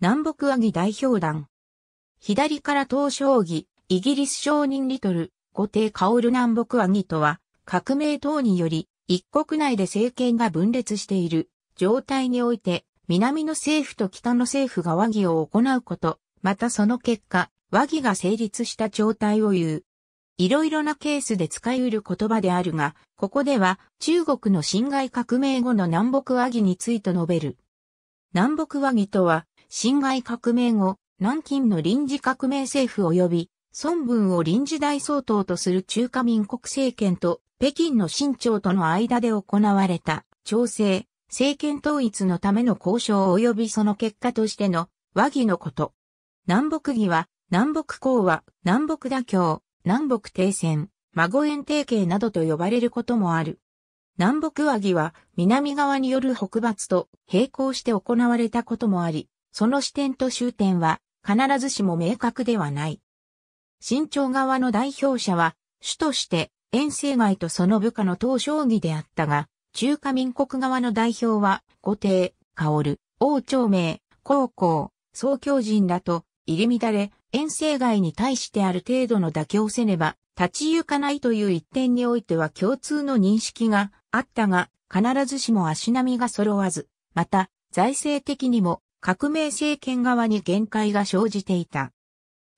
南北アギ代表団。左から東将棋、イギリス商人リトル、後帝薫南北アギとは、革命等により、一国内で政権が分裂している状態において、南の政府と北の政府が和議を行うこと、またその結果、和議が成立した状態を言う。いろいろなケースで使い得る言葉であるが、ここでは中国の侵害革命後の南北和議について述べる。南北和議とは辛亥革命後、南京の臨時革命政府及び、孫文を臨時大総統とする中華民国政権と北京の新朝との間で行われた調整、政権統一のための交渉及びその結果としての和議のこと。南北議は、南北講和、南北妥協、南北停戦、孫園提携などと呼ばれることもある。南北和議は南側による北伐と並行して行われたこともあり、その視点と終点は必ずしも明確ではない。新潮側の代表者は、主として遠征外とその部下の東将棋であったが、中華民国側の代表は、後帝、薫、王朝明、高校、総教人らと入り乱れ、遠征外に対してある程度の妥協せねば、立ち行かないという一点においては共通の認識があったが、必ずしも足並みが揃わず、また、財政的にも革命政権側に限界が生じていた。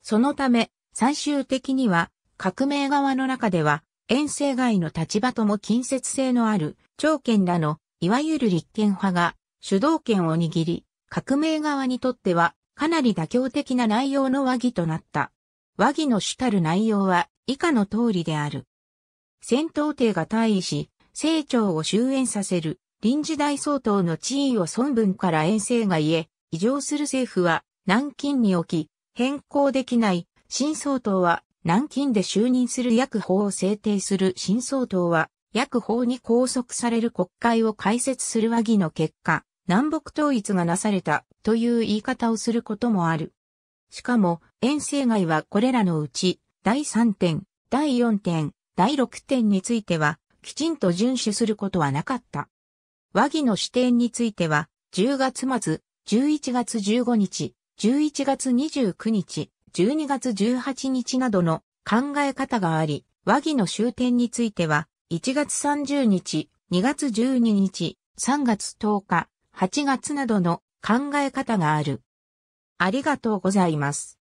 そのため、最終的には、革命側の中では、遠征外の立場とも近接性のある、長権らの、いわゆる立憲派が、主導権を握り、革命側にとっては、かなり妥協的な内容の和議となった。和議の主たる内容は、以下の通りである。戦闘艇が退位し、成長を終焉させる。臨時大総統の地位を孫文から遠征が言え、異常する政府は南京に置き、変更できない新総統は南京で就任する役法を制定する新総統は、役法に拘束される国会を開設する和議の結果、南北統一がなされたという言い方をすることもある。しかも、遠征外はこれらのうち、第3点、第4点、第6点については、きちんと遵守することはなかった。和議の視点については、10月末、11月15日、11月29日、12月18日などの考え方があり、和議の終点については、1月30日、2月12日、3月10日、8月などの考え方がある。ありがとうございます。